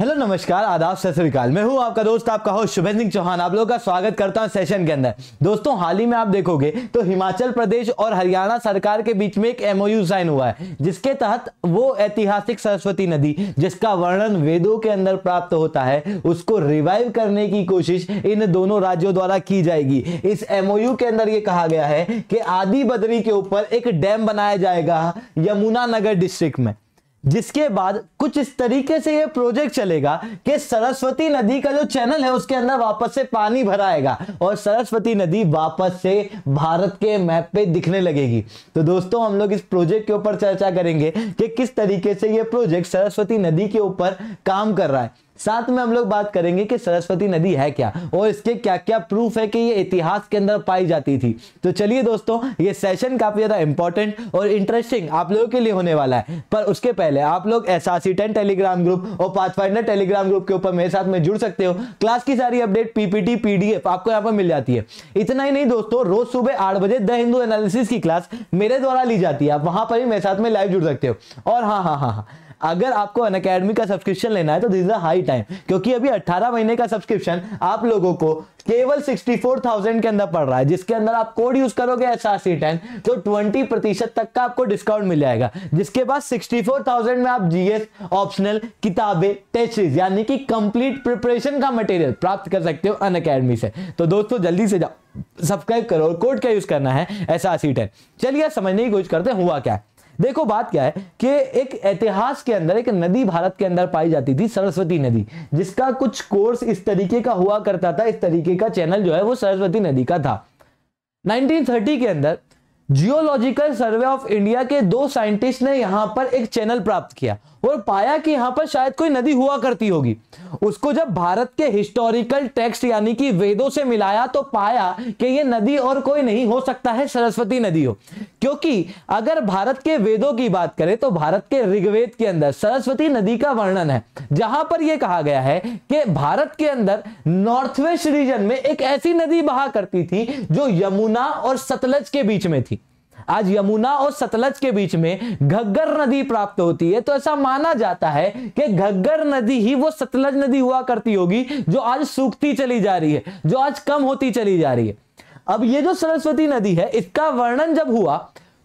hello नमस्कार आदाब सत श्रीकाल मैं हूं आपका दोस्त आपका हो शुभ सिंह चौहान आप लोगों का स्वागत करता हूं सेशन के अंदर दोस्तों हाल ही में आप देखोगे तो हिमाचल प्रदेश और हरियाणा सरकार के बीच में एक एमओयू साइन हुआ है जिसके तहत वो ऐतिहासिक सरस्वती नदी जिसका वर्णन वेदों के अंदर प्राप्त होता है उसको रिवाइव करने की कोशिश इन दोनों राज्यों द्वारा की जाएगी इस एमओयू के अंदर ये कहा गया है कि आदि बदरी के ऊपर एक डैम बनाया जाएगा यमुना नगर डिस्ट्रिक्ट में जिसके बाद कुछ इस तरीके से ये प्रोजेक्ट चलेगा कि सरस्वती नदी का जो चैनल है उसके अंदर वापस से पानी भराएगा और सरस्वती नदी वापस से भारत के मैप पे दिखने लगेगी तो दोस्तों हम लोग इस प्रोजेक्ट के ऊपर चर्चा करेंगे कि किस तरीके से ये प्रोजेक्ट सरस्वती नदी के ऊपर काम कर रहा है साथ में हम लोग बात करेंगे कि सरस्वती नदी है क्या और इसके क्या क्या प्रूफ है कि ये इतिहास के अंदर पाई जाती थी तो चलिए दोस्तों ये सेशन काफी ज्यादा इंपॉर्टेंट और इंटरेस्टिंग आप लोगों के लिए होने वाला है पर उसके पहले आप लोग टेन टेलीग्राम ग्रुप और पाथफाइंडर टेलीग्राम ग्रुप के ऊपर मेरे साथ में जुड़ सकते हो क्लास की सारी अपडेट पीपीटी पीडीएफ आपको यहाँ पर मिल जाती है इतना ही नहीं दोस्तों रोज सुबह आठ बजे द हिंदू एनालिसिस की क्लास मेरे द्वारा ली जाती है आप वहां पर ही मेरे साथ में लाइव जुड़ सकते हो और हाँ हाँ हाँ हाँ अगर आपको अन अकेडमी का सब्सक्रिप्शन लेना है तो दिस इज हाई टाइम क्योंकि अभी 18 महीने का सब्सक्रिप्शन आप लोगों को केवल 64,000 के अंदर पड़ रहा है जिसके अंदर आप कोड यूज करोगे एस आर सी टेन तो ट्वेंटी प्रतिशत तक का आपको डिस्काउंट मिल जाएगा जिसके बाद 64,000 में आप जीएस ऑप्शनल किताबें टेस्ट सीरीज यानी कि कंप्लीट प्रिपरेशन का मटेरियल प्राप्त कर सकते हो अन अकेडमी से तो दोस्तों जल्दी से जाओ सब्सक्राइब करो कोड क्या यूज करना है एस आर सी टेन चलिए समझने की कोशिश करते हैं हुआ क्या है देखो बात क्या है कि एक इतिहास के अंदर एक नदी भारत के अंदर पाई जाती थी सरस्वती नदी जिसका कुछ कोर्स इस तरीके का हुआ करता था इस तरीके का चैनल जो है वो सरस्वती नदी का था 1930 के अंदर जियोलॉजिकल सर्वे ऑफ इंडिया के दो साइंटिस्ट ने यहां पर एक चैनल प्राप्त किया और पाया कि यहाँ पर शायद कोई नदी हुआ करती होगी उसको जब भारत के हिस्टोरिकल टेक्स्ट यानी कि वेदों से मिलाया तो पाया कि ये नदी और कोई नहीं हो सकता है सरस्वती नदी हो क्योंकि अगर भारत के वेदों की बात करें तो भारत के ऋग्वेद के अंदर सरस्वती नदी का वर्णन है जहां पर यह कहा गया है कि भारत के अंदर नॉर्थ वेस्ट रीजन में एक ऐसी नदी बहा करती थी जो यमुना और सतलज के बीच में थी आज यमुना और सतलज के बीच में घग्गर नदी प्राप्त होती है तो ऐसा माना जाता है कि घग्गर नदी ही वो सतलज नदी हुआ करती होगी जो आज सूखती चली जा रही है जो आज कम होती चली जा रही है अब ये जो सरस्वती नदी है इसका वर्णन जब हुआ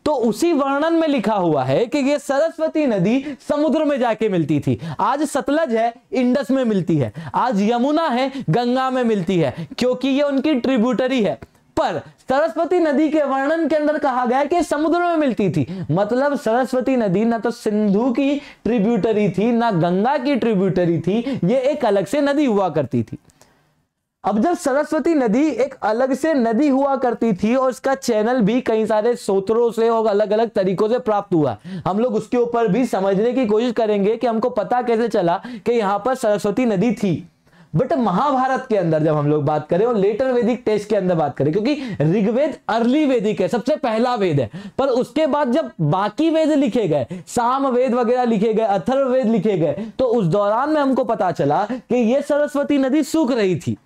तो उसी वर्णन में लिखा हुआ है कि ये सरस्वती नदी समुद्र में जाके मिलती थी आज सतलज है इंडस में मिलती है आज यमुना है गंगा में मिलती है क्योंकि ये उनकी ट्रिब्यूटरी है पर सरस्वती नदी के वर्णन के अंदर कहा गया कि समुद्र में मिलती थी मतलब सरस्वती नदी ना तो सिंधु की ट्रिब्यूटरी थी ना गंगा की ट्रिब्यूटरी थी ये एक अलग से नदी हुआ करती थी अब जब सरस्वती नदी एक अलग से नदी हुआ करती थी और उसका चैनल भी कई सारे स्रोतों से और अलग अलग तरीकों से प्राप्त हुआ हम लोग उसके ऊपर भी समझने की कोशिश करेंगे कि हमको पता कैसे चला कि यहाँ पर सरस्वती नदी थी बट महाभारत के अंदर जब हम लोग बात करें और लेटर वैदिक टेस्ट के अंदर बात करें क्योंकि ऋग्वेद अर्ली वैदिक है सबसे पहला वेद है पर उसके बाद जब बाकी वेद लिखे गए साम वेद वगैरह लिखे गए अथर्व वेद लिखे गए तो उस दौरान में हमको पता चला कि यह सरस्वती नदी सूख रही थी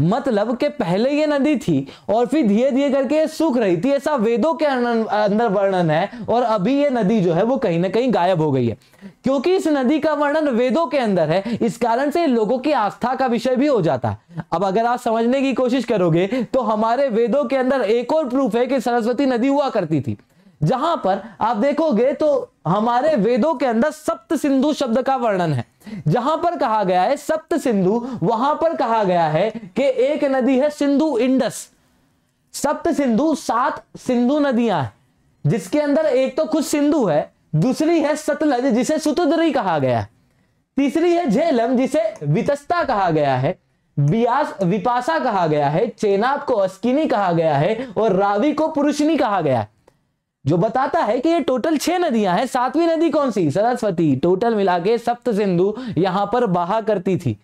मतलब कि पहले ये नदी थी और फिर धीरे धीरे करके सूख रही थी ऐसा वेदों के अंदर वर्णन है और अभी ये नदी जो है वो कहीं ना कहीं गायब हो गई है क्योंकि इस नदी का वर्णन वेदों के अंदर है इस कारण से लोगों की आस्था का विषय भी हो जाता है अब अगर आप समझने की कोशिश करोगे तो हमारे वेदों के अंदर एक और प्रूफ है कि सरस्वती नदी हुआ करती थी जहां पर आप देखोगे तो हमारे वेदों के अंदर सप्त सिंधु शब्द का वर्णन है जहां पर कहा गया है सप्त सिंधु वहां पर कहा गया है कि एक नदी है सिंधु इंडस सप्त सिंधु सात सिंधु नदियां हैं जिसके अंदर एक तो खुद सिंधु है दूसरी है सतलज जिसे सुतुद्री कहा गया है तीसरी है झेलम जिसे वितस्ता कहा गया है बियास विपासा कहा गया है चेनाब को अस्किनी कहा गया है और रावी को पुरुषनी कहा गया है जो बताता है कि ये टोटल छह नदियां हैं सातवीं नदी कौन सी सरस्वती टोटल मिला के सप्त सिंधु यहां पर बहा करती थी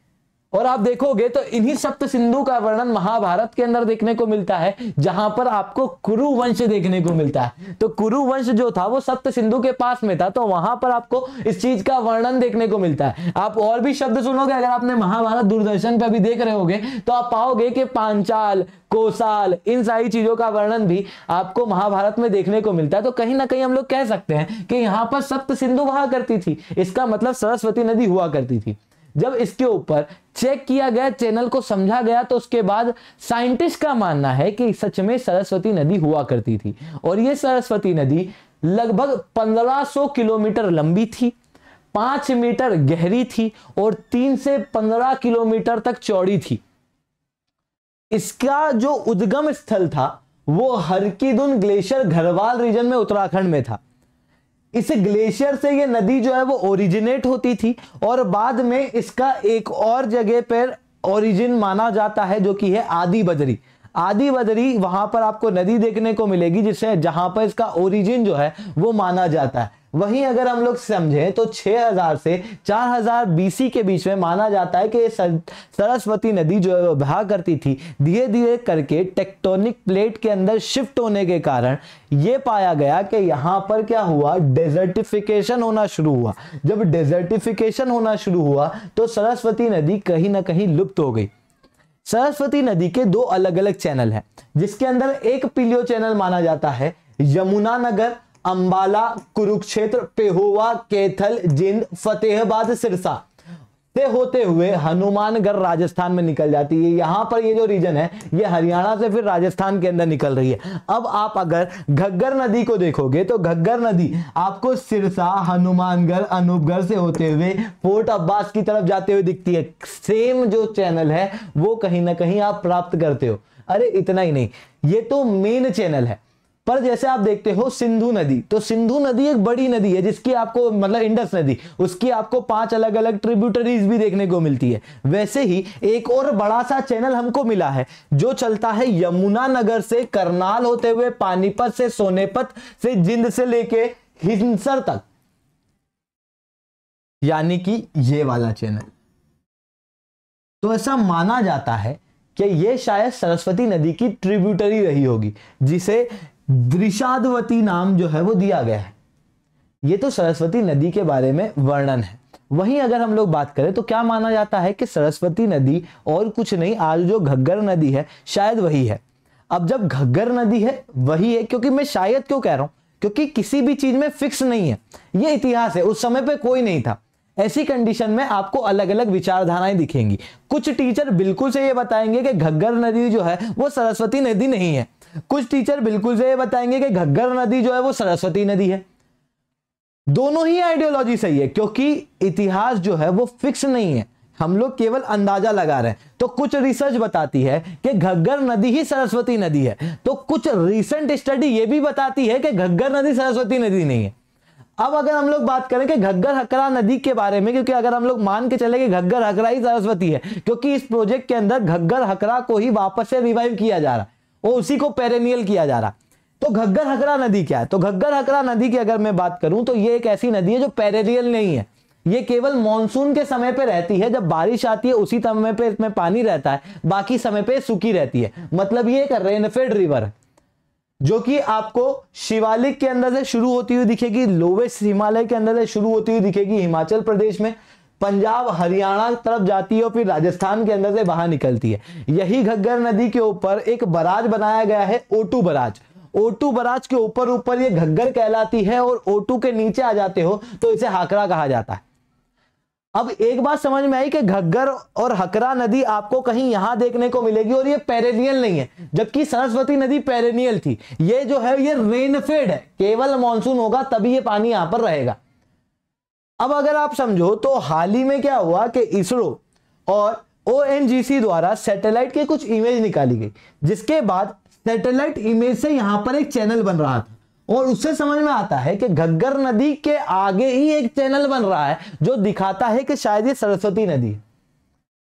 और आप देखोगे तो इन्हीं सप्त सिंधु का वर्णन महाभारत के अंदर देखने को मिलता है जहां पर आपको कुरु वंश देखने को मिलता है तो कुरु वंश जो था वो सप्त सिंधु के पास में था तो वहां पर आपको इस चीज का वर्णन देखने को मिलता है आप और भी शब्द सुनोगे अगर आपने महाभारत दूरदर्शन पर भी देख रहे होगे तो आप पाओगे कि पांचाल कोसाल इन सारी चीजों का वर्णन भी आपको महाभारत में देखने को मिलता है तो कहीं ना कहीं हम लोग कह सकते हैं कि यहाँ पर सप्त सिंधु वहां करती थी इसका मतलब सरस्वती नदी हुआ करती थी जब इसके ऊपर चेक किया गया चैनल को समझा गया तो उसके बाद साइंटिस्ट का मानना है कि सच में सरस्वती नदी हुआ करती थी और यह सरस्वती नदी लगभग 1500 किलोमीटर लंबी थी पांच मीटर गहरी थी और तीन से पंद्रह किलोमीटर तक चौड़ी थी इसका जो उद्गम स्थल था वो हरकीदुन ग्लेशियर घरवाल रीजन में उत्तराखंड में था इस ग्लेशियर से ये नदी जो है वो ओरिजिनेट होती थी और बाद में इसका एक और जगह पर ओरिजिन माना जाता है जो कि है आदि बदरी आदि बदरी वहां पर आपको नदी देखने को मिलेगी जिसे जहां पर इसका ओरिजिन जो है वो माना जाता है वहीं अगर हम लोग समझें तो 6000 से 4000 बीसी के बीच में माना जाता है कि सरस्वती नदी जो है वह बहा करती थी धीरे धीरे करके टेक्टोनिक प्लेट के अंदर शिफ्ट होने के कारण ये पाया गया कि यहाँ पर क्या हुआ डेजर्टिफिकेशन होना शुरू हुआ जब डेजर्टिफिकेशन होना शुरू हुआ तो सरस्वती नदी कहीं ना कहीं लुप्त हो गई सरस्वती नदी के दो अलग अलग चैनल हैं जिसके अंदर एक पीलियो चैनल माना जाता है यमुना नगर अंबाला कुरुक्षेत्र पेहोवा केथल जिंद फतेहबाद सिरसा से होते हुए हनुमानगढ़ राजस्थान में निकल जाती है यहाँ पर ये जो रीजन है ये हरियाणा से फिर राजस्थान के अंदर निकल रही है अब आप अगर घग्गर नदी को देखोगे तो घग्गर नदी आपको सिरसा हनुमानगढ़ अनूपगढ़ से होते हुए पोर्ट अब्बास की तरफ जाते हुए दिखती है सेम जो चैनल है वो कहीं ना कहीं आप प्राप्त करते हो अरे इतना ही नहीं ये तो मेन चैनल है पर जैसे आप देखते हो सिंधु नदी तो सिंधु नदी एक बड़ी नदी है जिसकी आपको मतलब इंडस नदी उसकी आपको पांच अलग अलग ट्रिब्यूटरीज भी देखने को मिलती है वैसे ही एक और बड़ा सा चैनल हमको मिला है जो चलता है यमुना नगर से करनाल होते हुए पानीपत से सोनेपत से जिंद से लेके हिंसर तक यानी कि ये वाला चैनल तो ऐसा माना जाता है कि ये शायद सरस्वती नदी की ट्रिब्यूटरी रही होगी जिसे दृशादवती नाम जो है वो दिया गया है ये तो सरस्वती नदी के बारे में वर्णन है वहीं अगर हम लोग बात करें तो क्या माना जाता है कि सरस्वती नदी और कुछ नहीं आज जो घग्गर नदी है शायद वही है अब जब घग्गर नदी है वही है क्योंकि मैं शायद क्यों कह रहा हूं क्योंकि किसी भी चीज में फिक्स नहीं है ये इतिहास है उस समय पे कोई नहीं था ऐसी कंडीशन में आपको अलग अलग विचारधाराएं दिखेंगी कुछ टीचर बिल्कुल से ये बताएंगे कि घग्गर नदी जो है वो सरस्वती नदी नहीं है कुछ टीचर बिल्कुल से ये बताएंगे कि घग्गर नदी जो है वो सरस्वती नदी है दोनों ही आइडियोलॉजी सही है क्योंकि इतिहास जो है वो फिक्स नहीं है हम लोग केवल अंदाजा लगा रहे हैं तो कुछ रिसर्च बताती है कि घग्गर नदी ही सरस्वती नदी है तो कुछ रिसेंट स्टडी ये भी बताती है कि घग्गर नदी सरस्वती नदी नहीं है अब अगर हम लोग बात करें कि घग्गर हकरा नदी के बारे में क्योंकि अगर हम लोग मान के चले कि घग्गर हकरा ही सरस्वती है क्योंकि इस प्रोजेक्ट के अंदर घग्गर हकरा को ही वापस से रिवाइव किया जा रहा है वो उसी को पेरेनियल किया जा रहा तो घग्गर हकरा नदी क्या है तो घग्गर हकरा नदी की अगर मैं बात करूं तो ये एक ऐसी नदी है जो पेरेनियल नहीं है ये केवल मानसून के समय पे रहती है जब बारिश आती है उसी समय पे इसमें पानी रहता है बाकी समय पे सूखी रहती है मतलब ये एक रेनफेड रिवर है जो कि आपको शिवालिक के अंदर से शुरू होती हुई दिखेगी लोवेस्ट हिमालय के अंदर से शुरू होती हुई दिखेगी हिमाचल प्रदेश में पंजाब हरियाणा तरफ जाती है और फिर राजस्थान के अंदर से बाहर निकलती है यही घग्गर नदी के ऊपर एक बराज बनाया गया है ओटू बराज ओटू बराज के ऊपर ऊपर ये घग्गर कहलाती है और ओटू के नीचे आ जाते हो तो इसे हाकरा कहा जाता है अब एक बात समझ में आई कि घग्गर और हकरा नदी आपको कहीं यहां देखने को मिलेगी और ये पेरेनियल नहीं है जबकि सरस्वती नदी पेरेनियल थी ये जो है ये रेनफेड है केवल मानसून होगा तभी ये पानी यहां पर रहेगा अब अगर आप समझो तो हाल ही में क्या हुआ कि इसरो और ओ द्वारा सैटेलाइट के कुछ इमेज निकाली गई जिसके बाद सैटेलाइट इमेज से यहां पर एक चैनल बन रहा था और उससे समझ में आता है कि घग्गर नदी के आगे ही एक चैनल बन रहा है जो दिखाता है कि शायद ये सरस्वती नदी है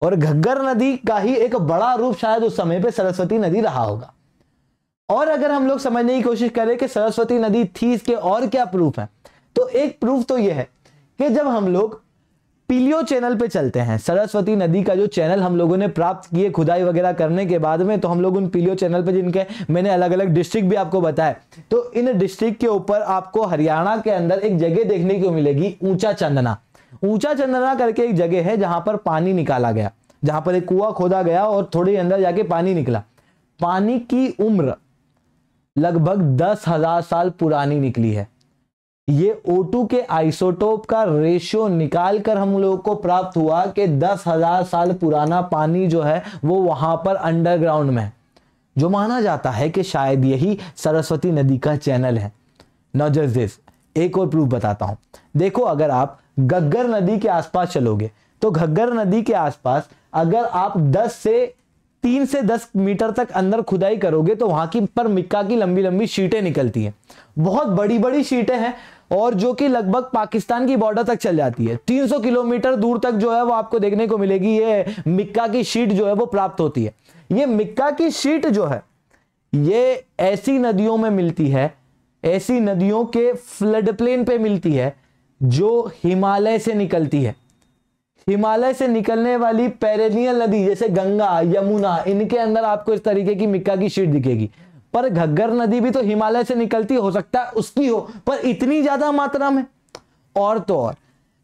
और घग्गर नदी का ही एक बड़ा रूप शायद उस समय पे सरस्वती नदी रहा होगा और अगर हम लोग समझने की कोशिश करें कि सरस्वती नदी थी इसके और क्या प्रूफ है तो एक प्रूफ तो यह है कि जब हम लोग पीलियो चैनल पे चलते हैं सरस्वती नदी का जो चैनल हम लोगों ने प्राप्त किए खुदाई वगैरह करने के बाद में तो हम लोग उन पीलियो चैनल पे जिनके मैंने अलग अलग डिस्ट्रिक्ट भी आपको बताया तो इन डिस्ट्रिक्ट के ऊपर आपको हरियाणा के अंदर एक जगह देखने को मिलेगी ऊंचा चंदना ऊंचा चंदना करके एक जगह है जहां पर पानी निकाला गया जहां पर एक कुआ खोदा गया और थोड़ी अंदर जाके पानी निकला पानी की उम्र लगभग दस हजार साल पुरानी निकली है ये O2 के आइसोटोप का रेशियो निकाल कर हम लोगों को प्राप्त हुआ कि दस हजार साल पुराना पानी जो है वो वहां पर अंडरग्राउंड में है जो माना जाता है कि शायद यही सरस्वती नदी का चैनल है नॉट जस्ट दिस एक और प्रूफ बताता हूं देखो अगर आप गग्गर नदी के आसपास चलोगे तो घग्गर नदी के आसपास अगर आप 10 से तीन से दस मीटर तक अंदर खुदाई करोगे तो वहां की पर मिक्का की लंबी लंबी शीटें निकलती हैं बहुत बड़ी बड़ी शीटें हैं और जो कि लगभग पाकिस्तान की बॉर्डर तक चल जाती है 300 किलोमीटर दूर तक जो है वो आपको देखने को मिलेगी ये मिक्का की शीट जो है वो प्राप्त होती है ये मिक्का की शीट जो है ये ऐसी नदियों में मिलती है ऐसी नदियों के फ्लड प्लेन पे मिलती है जो हिमालय से निकलती है हिमालय से निकलने वाली पेरेनियल नदी जैसे गंगा यमुना इनके अंदर आपको इस तरीके की मिक्का की शीट दिखेगी पर घग्गर नदी भी तो हिमालय से निकलती हो सकता है उसकी हो पर इतनी ज्यादा मात्रा में और तो और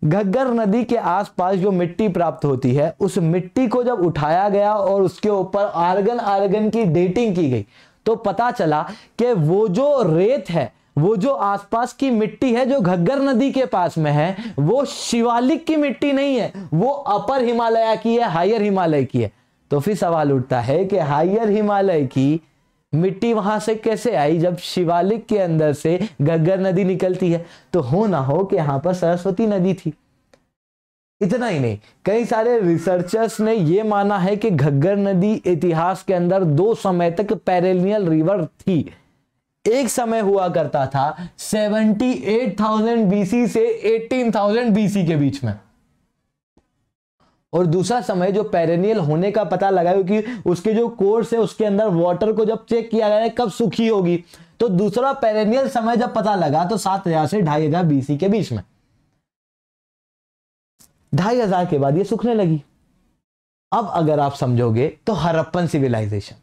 घग्गर नदी के आसपास जो मिट्टी प्राप्त होती है उस मिट्टी को जब उठाया गया और उसके ऊपर आर्गन आर्गन की डेटिंग की गई तो पता चला कि वो जो रेत है वो जो आसपास की मिट्टी है जो घग्गर नदी के पास में है वो शिवालिक की मिट्टी नहीं है वो अपर हिमालय की है हायर हिमालय की है तो फिर सवाल उठता है कि हायर हिमालय की मिट्टी वहां से कैसे आई जब शिवालिक के अंदर से घग्गर नदी निकलती है तो हो ना हो कि यहां पर सरस्वती नदी थी इतना ही नहीं कई सारे रिसर्चर्स ने यह माना है कि घग्गर नदी इतिहास के अंदर दो समय तक पैरेलियल रिवर थी एक समय हुआ करता था 78,000 बीसी से 18,000 बीसी के बीच में और दूसरा समय जो पेरेनियल होने का पता लगा क्योंकि उसके जो कोर्स है उसके अंदर वाटर को जब चेक किया गया कब सूखी होगी तो दूसरा पेरेनियल समय जब पता लगा तो सात हजार से ढाई हजार बीसी के बीच में ढाई हजार के बाद ये सूखने लगी अब अगर आप समझोगे तो हरप्पन सिविलाइजेशन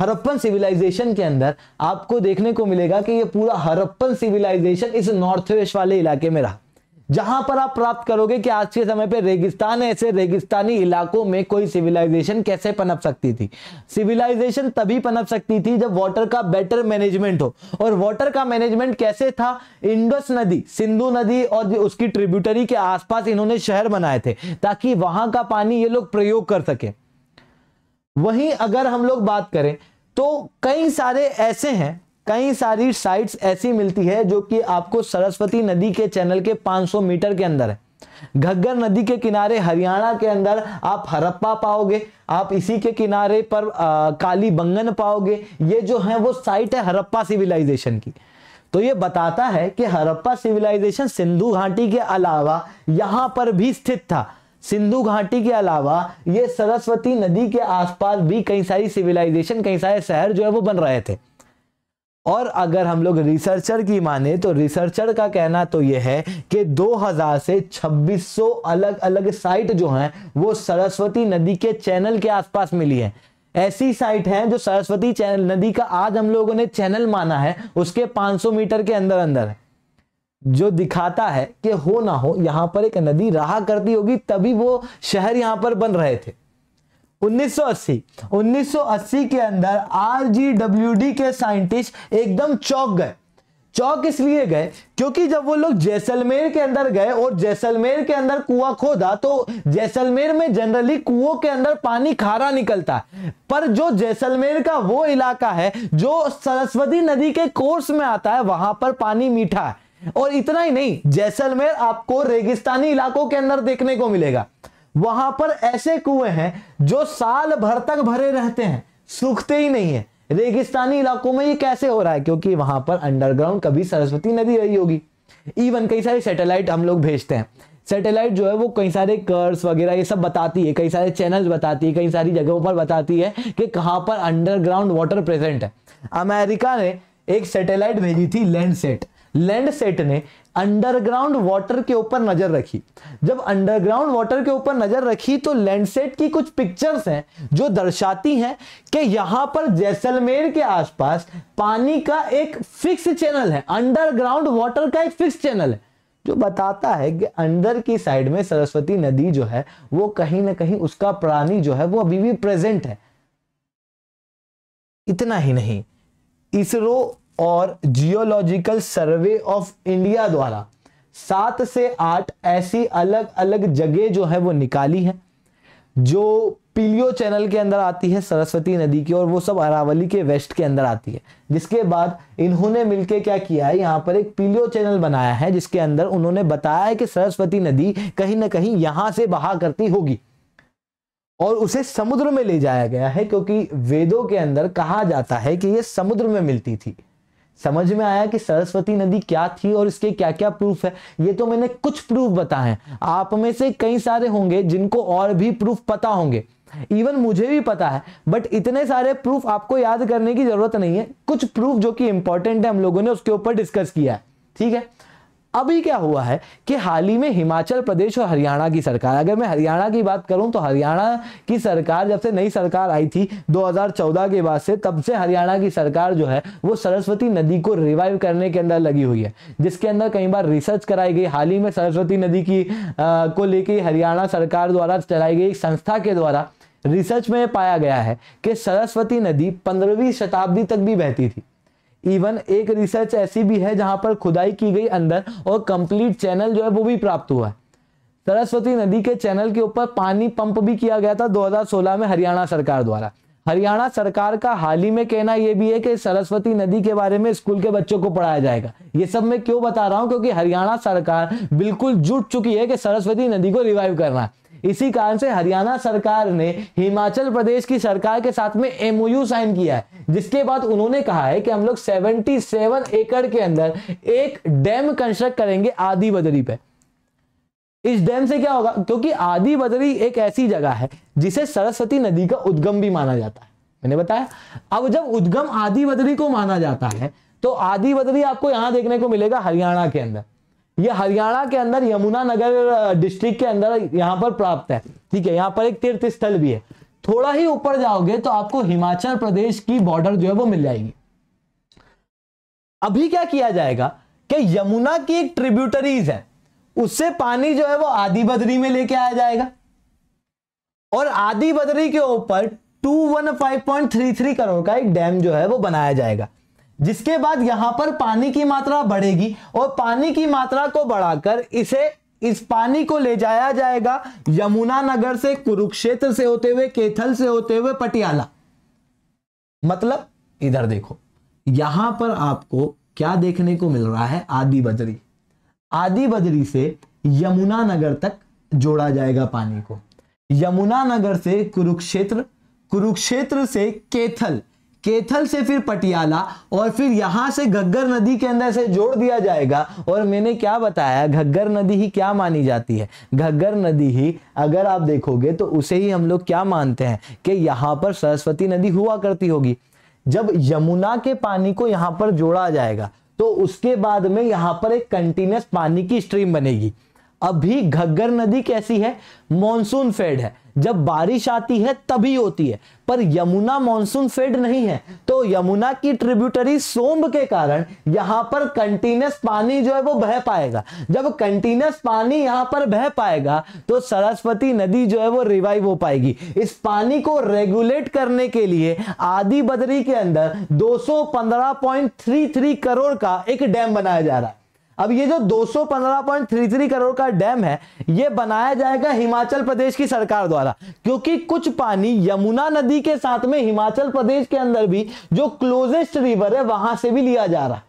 हरप्पन सिविलाइजेशन के अंदर आपको देखने को मिलेगा कि ये पूरा हरप्पन सिविलाइजेशन इस नॉर्थ वेस्ट वाले इलाके में रहा जहां पर आप प्राप्त करोगे कि आज के समय पे रेगिस्तान ऐसे रेगिस्तानी इलाकों में कोई सिविलाइजेशन कैसे पनप सकती थी सिविलाइजेशन तभी पनप सकती थी जब वाटर का बेटर मैनेजमेंट हो और वाटर का मैनेजमेंट कैसे था इंडस नदी सिंधु नदी और उसकी ट्रिब्यूटरी के आसपास इन्होंने शहर बनाए थे ताकि वहां का पानी ये लोग प्रयोग कर सके वहीं अगर हम लोग बात करें तो कई सारे ऐसे हैं कई सारी साइट्स ऐसी मिलती है जो कि आपको सरस्वती नदी के चैनल के 500 मीटर के अंदर है घग्गर नदी के किनारे हरियाणा के अंदर आप हरप्पा पाओगे आप इसी के किनारे पर आ, काली बंगन पाओगे ये जो है वो साइट है हरप्पा सिविलाइजेशन की तो ये बताता है कि हरप्पा सिविलाइजेशन सिंधु घाटी के अलावा यहां पर भी स्थित था सिंधु घाटी के अलावा ये सरस्वती नदी के आसपास भी कई सारी सिविलाइजेशन कई सारे शहर जो है वो बन रहे थे और अगर हम लोग रिसर्चर की माने तो रिसर्चर का कहना तो यह है कि 2000 से 2600 अलग अलग साइट जो हैं वो सरस्वती नदी के चैनल के आसपास मिली है ऐसी साइट हैं जो सरस्वती चैनल नदी का आज हम लोगों ने चैनल माना है उसके 500 मीटर के अंदर अंदर है जो दिखाता है कि हो ना हो यहाँ पर एक नदी रहा करती होगी तभी वो शहर यहां पर बन रहे थे 1980 1980 के अंदर आर के साइंटिस्ट एकदम चौक गए चौक इसलिए गए क्योंकि जब वो लोग जैसलमेर के अंदर गए और जैसलमेर के अंदर कुआं खोदा तो जैसलमेर में जनरली कुओं के अंदर पानी खारा निकलता पर जो जैसलमेर का वो इलाका है जो सरस्वती नदी के कोर्स में आता है वहां पर पानी मीठा है और इतना ही नहीं जैसलमेर आपको रेगिस्तानी इलाकों के अंदर देखने को मिलेगा वहां पर ऐसे कुएं हैं जो साल भर तक भरे रहते हैं सूखते ही नहीं है रेगिस्तानी इलाकों में ये कैसे हो रहा है क्योंकि वहां पर अंडरग्राउंड कभी सरस्वती नदी रही होगी इवन कई सारे सैटेलाइट हम लोग भेजते हैं सैटेलाइट जो है वो कई सारे कर्स वगैरह ये सब बताती है कई सारे चैनल्स बताती है कई सारी जगहों पर बताती है कि कहाँ पर अंडरग्राउंड वाटर प्रेजेंट है अमेरिका ने एक सैटेलाइट भेजी थी लैंडसेट लैंडसेट ने अंडरग्राउंड वाटर के ऊपर नजर रखी जब अंडरग्राउंड वाटर के ऊपर नजर रखी तो लैंडसेट की कुछ पिक्चर्स हैं जो दर्शाती हैं कि यहां पर जैसलमेर के आसपास पानी का एक फिक्स चैनल है अंडरग्राउंड वाटर का एक फिक्स चैनल है जो बताता है कि अंदर की साइड में सरस्वती नदी जो है वो कहीं ना कहीं उसका प्राणी जो है वो अभी भी प्रेजेंट है इतना ही नहीं इसरो और जियोलॉजिकल सर्वे ऑफ इंडिया द्वारा सात से आठ ऐसी अलग अलग जगह जो है वो निकाली है जो पीलियो चैनल के अंदर आती है सरस्वती नदी की और वो सब अरावली के वेस्ट के अंदर आती है जिसके बाद इन्होंने मिलके क्या किया है यहाँ पर एक पीलियो चैनल बनाया है जिसके अंदर उन्होंने बताया है कि सरस्वती नदी कहीं ना कहीं यहां से बहा करती होगी और उसे समुद्र में ले जाया गया है क्योंकि वेदों के अंदर कहा जाता है कि ये समुद्र में मिलती थी समझ में आया कि सरस्वती नदी क्या थी और इसके क्या क्या प्रूफ है ये तो मैंने कुछ प्रूफ बताए आप में से कई सारे होंगे जिनको और भी प्रूफ पता होंगे इवन मुझे भी पता है बट इतने सारे प्रूफ आपको याद करने की जरूरत नहीं है कुछ प्रूफ जो कि इंपॉर्टेंट है हम लोगों ने उसके ऊपर डिस्कस किया है ठीक है अभी क्या हुआ है कि हाल ही में हिमाचल प्रदेश और हरियाणा की सरकार अगर मैं हरियाणा की बात करूं तो हरियाणा की सरकार जब से नई सरकार आई थी 2014 के बाद से तब से हरियाणा की सरकार जो है वो सरस्वती नदी को रिवाइव करने के अंदर लगी हुई है जिसके अंदर कई बार रिसर्च कराई गई हाल ही में सरस्वती नदी की आ, को लेकर हरियाणा सरकार द्वारा चलाई गई संस्था के द्वारा रिसर्च में पाया गया है कि सरस्वती नदी पंद्रहवीं शताब्दी तक भी बहती थी इवन एक रिसर्च ऐसी भी है जहां पर खुदाई की गई अंदर और कंप्लीट चैनल जो है वो भी प्राप्त हुआ है सरस्वती नदी के चैनल के ऊपर पानी पंप भी किया गया था 2016 में हरियाणा सरकार द्वारा हरियाणा सरकार का हाल ही में कहना यह भी है कि सरस्वती नदी के बारे में स्कूल के बच्चों को पढ़ाया जाएगा ये सब मैं क्यों बता रहा हूं क्योंकि हरियाणा सरकार बिल्कुल जुट चुकी है कि सरस्वती नदी को रिवाइव करना है इसी कारण से हरियाणा सरकार ने हिमाचल प्रदेश की सरकार के साथ में एमओयू साइन किया है जिसके बाद उन्होंने कहा है कि हम लोग 77 एकड़ के अंदर एक डैम कंस्ट्रक्ट करेंगे आदि बदरी पे इस डैम से क्या होगा क्योंकि आदि बदरी एक ऐसी जगह है जिसे सरस्वती नदी का उद्गम भी माना जाता है मैंने बताया अब जब उद्गम आदि बदरी को माना जाता है तो आदि बदरी आपको यहां देखने को मिलेगा हरियाणा के अंदर ये हरियाणा के अंदर यमुना नगर डिस्ट्रिक्ट के अंदर यहाँ पर प्राप्त है ठीक है यहाँ पर एक तीर्थ स्थल भी है थोड़ा ही ऊपर जाओगे तो आपको हिमाचल प्रदेश की बॉर्डर जो है वो मिल जाएगी अभी क्या किया जाएगा कि यमुना की एक ट्रिब्यूटरीज है उससे पानी जो है वो आदि बदरी में लेके आया जाएगा और आदि बदरी के ऊपर 215.33 करोड़ का एक डैम जो है वो बनाया जाएगा जिसके बाद यहां पर पानी की मात्रा बढ़ेगी और पानी की मात्रा को बढ़ाकर इसे इस पानी को ले जाया जाएगा यमुना नगर से कुरुक्षेत्र से होते हुए केथल से होते हुए पटियाला मतलब इधर देखो यहां पर आपको क्या देखने को मिल रहा है आदि बदरी आदि बदरी से यमुना नगर तक जोड़ा जाएगा पानी को यमुना नगर से कुरुक्षेत्र कुरुक्षेत्र से केथल केथल से फिर पटियाला और फिर यहां से घग्गर नदी के अंदर से जोड़ दिया जाएगा और मैंने क्या बताया घग्गर नदी ही क्या मानी जाती है घग्गर नदी ही अगर आप देखोगे तो उसे ही हम लोग क्या मानते हैं कि यहां पर सरस्वती नदी हुआ करती होगी जब यमुना के पानी को यहाँ पर जोड़ा जाएगा तो उसके बाद में यहां पर एक कंटिन्यूस पानी की स्ट्रीम बनेगी अभी घग्गर नदी कैसी है मॉनसून फेड है जब बारिश आती है तभी होती है पर यमुना मानसून फेड नहीं है तो यमुना की ट्रिब्यूटरी सोम्ब के कारण यहां पर कंटिन्यूस पानी जो है वो बह पाएगा जब कंटिन्यूस पानी यहां पर बह पाएगा तो सरस्वती नदी जो है वो रिवाइव हो पाएगी इस पानी को रेगुलेट करने के लिए आदि बदरी के अंदर 215.33 करोड़ का एक डैम बनाया जा रहा है अब ये जो 215.33 करोड़ का डैम है ये बनाया जाएगा हिमाचल प्रदेश की सरकार द्वारा क्योंकि कुछ पानी यमुना नदी के साथ में हिमाचल प्रदेश के अंदर भी जो क्लोजेस्ट रिवर है वहां से भी लिया जा रहा है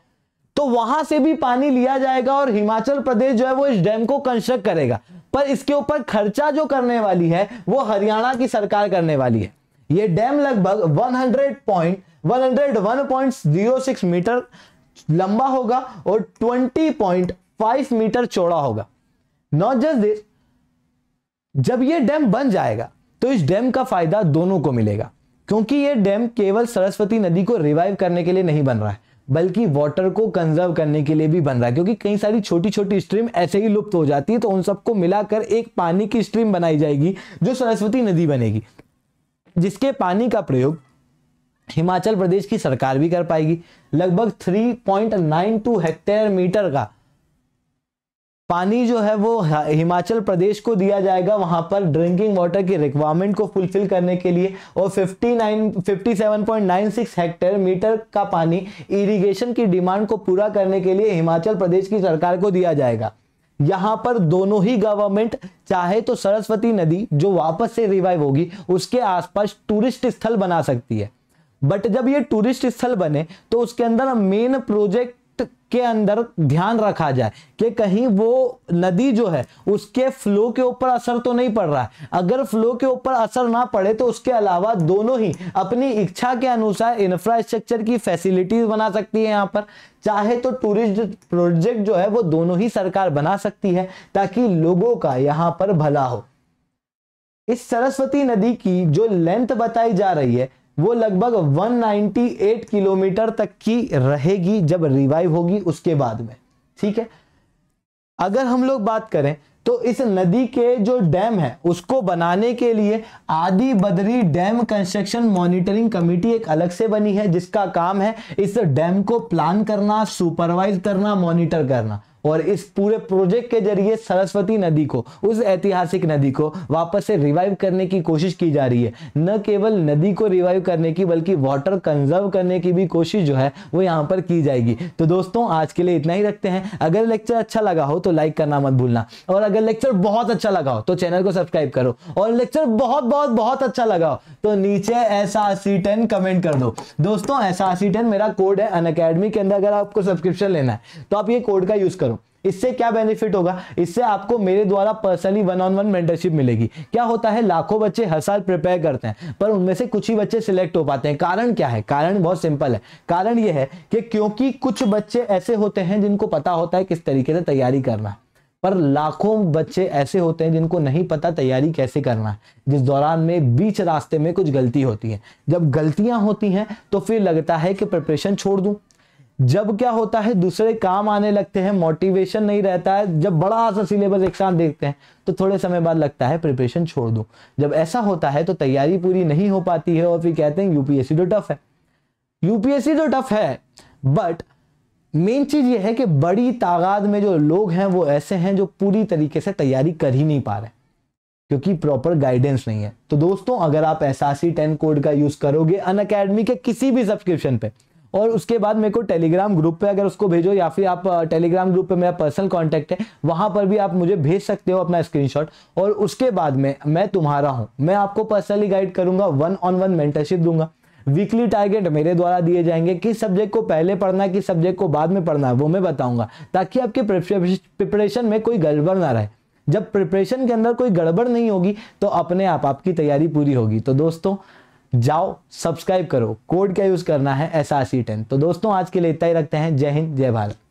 तो वहां से भी पानी लिया जाएगा और हिमाचल प्रदेश जो है वो इस डैम को कंस्ट्रक्ट करेगा पर इसके ऊपर खर्चा जो करने वाली है वो हरियाणा की सरकार करने वाली है ये डैम लगभग 100 पॉइंट 101.06 मीटर लंबा होगा और 20.5 मीटर चौड़ा होगा नॉट जस्ट दिस जब ये डैम बन जाएगा तो इस डैम का फायदा दोनों को मिलेगा क्योंकि ये डैम केवल सरस्वती नदी को रिवाइव करने के लिए नहीं बन रहा है बल्कि वाटर को कंजर्व करने के लिए भी बन रहा है क्योंकि कई सारी छोटी छोटी स्ट्रीम ऐसे ही लुप्त हो जाती है तो उन सबको मिलाकर एक पानी की स्ट्रीम बनाई जाएगी जो सरस्वती नदी बनेगी जिसके पानी का प्रयोग हिमाचल प्रदेश की सरकार भी कर पाएगी लगभग 3.92 हेक्टेयर मीटर का पानी जो है वो हिमाचल प्रदेश को दिया जाएगा वहां पर ड्रिंकिंग वाटर की रिक्वायरमेंट को फुलफिल करने के लिए और 59 57.96 हेक्टेयर मीटर का पानी इरिगेशन की डिमांड को पूरा करने के लिए हिमाचल प्रदेश की सरकार को दिया जाएगा यहां पर दोनों ही गवर्नमेंट चाहे तो सरस्वती नदी जो वापस से रिवाइव होगी उसके आसपास टूरिस्ट स्थल बना सकती है बट जब ये टूरिस्ट स्थल बने तो उसके अंदर मेन प्रोजेक्ट के अंदर ध्यान रखा जाए कि कहीं वो नदी जो है उसके फ्लो के ऊपर असर तो नहीं पड़ रहा है अगर फ्लो के ऊपर असर ना पड़े तो उसके अलावा दोनों ही अपनी इच्छा के अनुसार इंफ्रास्ट्रक्चर की फैसिलिटीज बना सकती है यहाँ पर चाहे तो टूरिस्ट प्रोजेक्ट जो है वो दोनों ही सरकार बना सकती है ताकि लोगों का यहां पर भला हो इस सरस्वती नदी की जो लेंथ बताई जा रही है वो लगभग 198 किलोमीटर तक की रहेगी जब रिवाइव होगी उसके बाद में ठीक है अगर हम लोग बात करें तो इस नदी के जो डैम है उसको बनाने के लिए Adi Badri dam construction monitoring committee एक अलग से बनी है जिसका काम है इस डैम को प्लान करना सुपरवाइज करना मॉनिटर करना और इस पूरे प्रोजेक्ट के जरिए सरस्वती नदी को उस ऐतिहासिक नदी को वापस से रिवाइव करने की कोशिश की जा रही है न केवल नदी को रिवाइव करने की बल्कि वाटर कंजर्व करने की भी कोशिश जो है वो यहाँ पर की जाएगी तो दोस्तों आज के लिए इतना ही रखते हैं अगर लेक्चर अच्छा लगा हो तो लाइक करना मत भूलना और अगर लेक्चर बहुत अच्छा लगा हो तो चैनल को सब्सक्राइब करो और लेक्चर बहुत बहुत बहुत अच्छा लगा हो तो नीचे ऐसा अस्सी कमेंट कर दो दोस्तों ऐसा अस्सी मेरा कोड है अन के अंदर अगर आपको सब्सक्रिप्शन लेना है तो आप ये कोड का यूज करो इससे क्या बेनिफिट होगा इससे आपको मेरे द्वारा personally one on one mentorship मिलेगी क्या होता है लाखों बच्चे हर साल प्रिपेयर करते हैं पर उनमें से कुछ ही बच्चे सिलेक्ट हो पाते हैं कारण क्या है कारण बहुत सिंपल है कारण यह है कि क्योंकि कुछ बच्चे ऐसे होते हैं जिनको पता होता है किस तरीके से तैयारी करना पर लाखों बच्चे ऐसे होते हैं जिनको नहीं पता तैयारी कैसे करना है जिस दौरान में बीच रास्ते में कुछ गलती होती है जब गलतियां होती हैं तो फिर लगता है कि प्रिपरेशन छोड़ दूं जब क्या होता है दूसरे काम आने लगते हैं मोटिवेशन नहीं रहता है जब बड़ा सा सिलेबस एक साथ देखते हैं तो थोड़े समय बाद लगता है प्रिपरेशन छोड़ दो जब ऐसा होता है तो तैयारी पूरी नहीं हो पाती है और फिर कहते हैं यूपीएससी तो टफ है यूपीएससी तो टफ है बट मेन चीज ये है कि बड़ी तादाद में जो लोग हैं वो ऐसे हैं जो पूरी तरीके से तैयारी कर ही नहीं पा रहे क्योंकि प्रॉपर गाइडेंस नहीं है तो दोस्तों अगर आप S R C ten code का यूज करोगे अन अकेडमी के किसी भी सब्सक्रिप्शन पे और उसके बाद मेरे को टेलीग्राम ग्रुप पे अगर उसको भेजो या फिर आप टेलीग्राम ग्रुप पे मेरा पर्सनल कांटेक्ट है वहां पर भी आप मुझे भेज सकते हो अपना स्क्रीनशॉट और उसके बाद में मैं तुम्हारा हूं मैं आपको पर्सनली गाइड करूंगा वन ऑन वन मेंटरशिप दूंगा वीकली टारगेट मेरे द्वारा दिए जाएंगे किस सब्जेक्ट को पहले पढ़ना है किस सब्जेक्ट को बाद में पढ़ना है वो मैं बताऊंगा ताकि आपके प्रिपरेशन में कोई गड़बड़ ना रहे जब प्रिपरेशन के अंदर कोई गड़बड़ नहीं होगी तो अपने आप आपकी तैयारी पूरी होगी तो दोस्तों जाओ सब्सक्राइब करो कोड क्या यूज करना है एस आर सी टेन तो दोस्तों आज के लिए इतना ही रखते हैं जय हिंद जय भारत